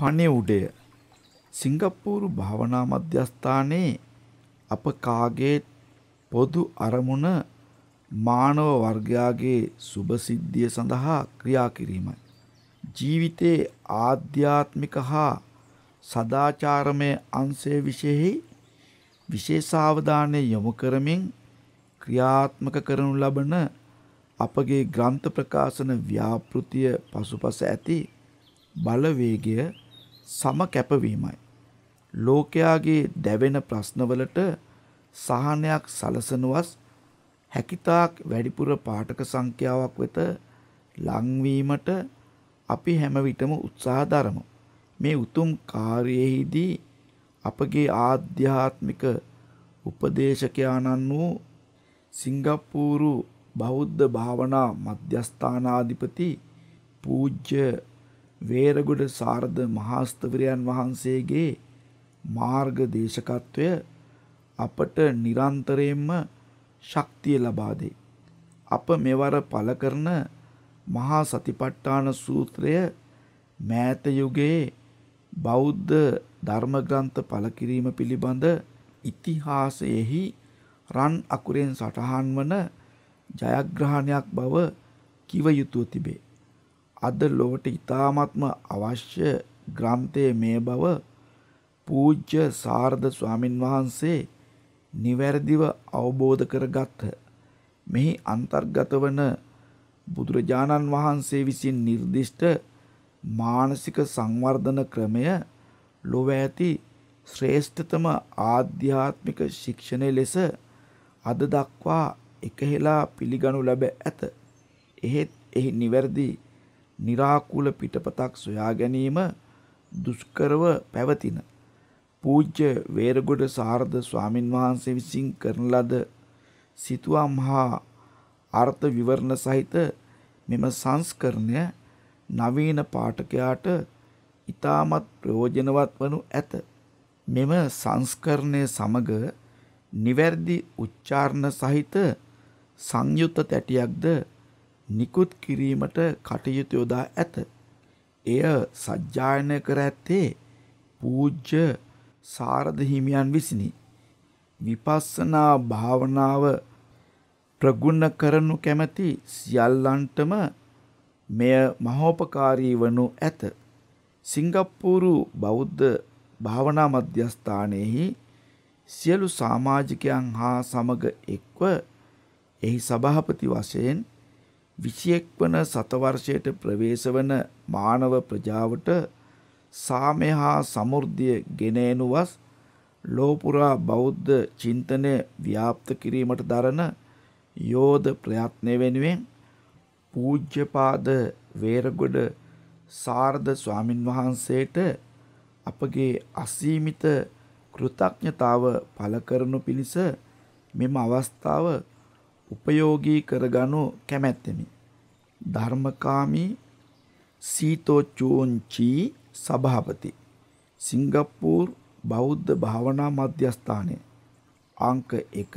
පණෙවුඩය සිංගප්පූරු භාවනා මධ්‍යස්ථානයේ අප කාගේ පොදු අරමුණ මානව වර්ගයාගේ සුභසිද්ධිය සඳහා ක්‍රියා කිරීමයි. ජීවිතයේ ආධ්‍යාත්මික හා සදාචාරමය අංශය විශෙහි විශේෂාවධානය යොමු කරමින් ක්‍රියාත්මක කරනු ලබන අපගේ ග්‍රන්ථ ප්‍රකාශන ව්‍යාපෘතිය පසුපස ඇති බලවේගය සම කැපවීමයි. ලෝකයාගේ දැවෙන ප්‍රශ්නවලට සහනයක් සලසනුවස් හැකිතාක් වැඩිපුර පාටක සංඛ්‍යාවක් වෙත ලංවීමට අපි හැමවිටම උත්සාහ දරමු. මේ උතුම් කාර්යෙහිදී අපගේ ආධ්‍යාත්මික උපදේශකයාණන් වූ සිංගප්පූරු බෞද්ධ භාවනා මධ්‍යස්ථානාධිපති පූජ්‍ය වේරගොඩ සාරද මහාස්තවරයන් වහන්සේගේ මාර්ග දේශකත්වය අපට නිරන්තරයෙන්ම ශක්තිය ලබා දෙයි. අප මෙවර පළ කරන මහා සතිපට්ඨාන සූත්‍රය මෑත යුගයේ බෞද්ධ ධර්මග්‍රන්ථ පළ කිරීම පිළිබඳ ඉතිහාසයෙහි රන් අකුරෙන් සටහන් වන ජයග්‍රහණයක් බව කිව යුතුව තිබේ. අද ලොවට ඉතාමත්ම අවශ්‍ය ග්‍රන්ථය මේ බව පූජ්‍ය සාර්ධ ස්වාමින් වහන්සේ නිවැරදිව අවබෝධ කරගත්හ. මෙහි අන්තර්ගත වන බුදුරජාණන් වහන්සේ විසින් නිර්දිෂ්ට මානසික සංවර්ධන ක්‍රමය ලොව ඇති ශ්‍රේෂ්ඨතම ආධ්‍යාත්මික ශික්ෂණය ලෙස අද දක්වා එකහෙලා පිළිගනු ලැබ ඇත. එහෙත් එහි නිවැරදි निराකුල පිටපතක් සොයා ගැනීම දුෂ්කරව පැවතින. පූජ්‍ය වේරගොඩ සාරද ස්වාමින් වහන්සේ විසින් කරන ලද සිතුවම් හා අර්ථ විවරණ සහිත මෙම සංස්කරණය නවීන පාඨකයාට ඉතාමත් ප්‍රයෝජනවත් වනු ඇත. මෙම සංස්කරණය සමග නිවැරදි උච්චාරණ සහිත සංයුත්ත තැටියක්ද නිකුත් කිරීමට කටයුතු යොදා ඇත. එය සජ්ජායනය කර ඇත්තේ පූජ්‍ය සාරද හිමියන් විසිනි. විපස්සනා භාවනාව ප්‍රගුණ කරනු කැමැති සියල්ලන්ටම මෙය මහෝපකාරී වනු ඇත. සිංගප්පූරු බෞද්ධ භාවනා මධ්‍යස්ථානයෙහි සියලු සමාජිකයන් හා සමග එක්ව එහි සභාපති වශයෙන් 21 වන සතවර්ෂයට ප්‍රවේශ වන මානව ප්‍රජාවට සාමය හා සමෘද්ධිය ගෙන එනු වස් ලෝපුරා බෞද්ධ චින්තනය ව්‍යාප්ත කිරීමට දරන යෝධ ප්‍රයත්නය වෙනුවෙන් පූජ්‍යපාද වේරගොඩ සාර්ධ ස්වාමින් වහන්සේට අපගේ අසීමිත කෘතඥතාව පළ කරනු පිණිස මෙම අවස්ථාව උපයෝගී කරගනු කැමැත්තෙමි. ධර්මකාමී සීතෝචූංචි සභාපති සිංගප්පූර් බෞද්ධ භාවනා මධ්‍යස්ථානය අංක එක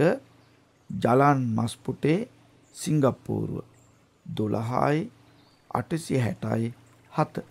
ජලන් මස්පුටේ සිංගප්පූරුව දොළහායි අටසි හැටයි හත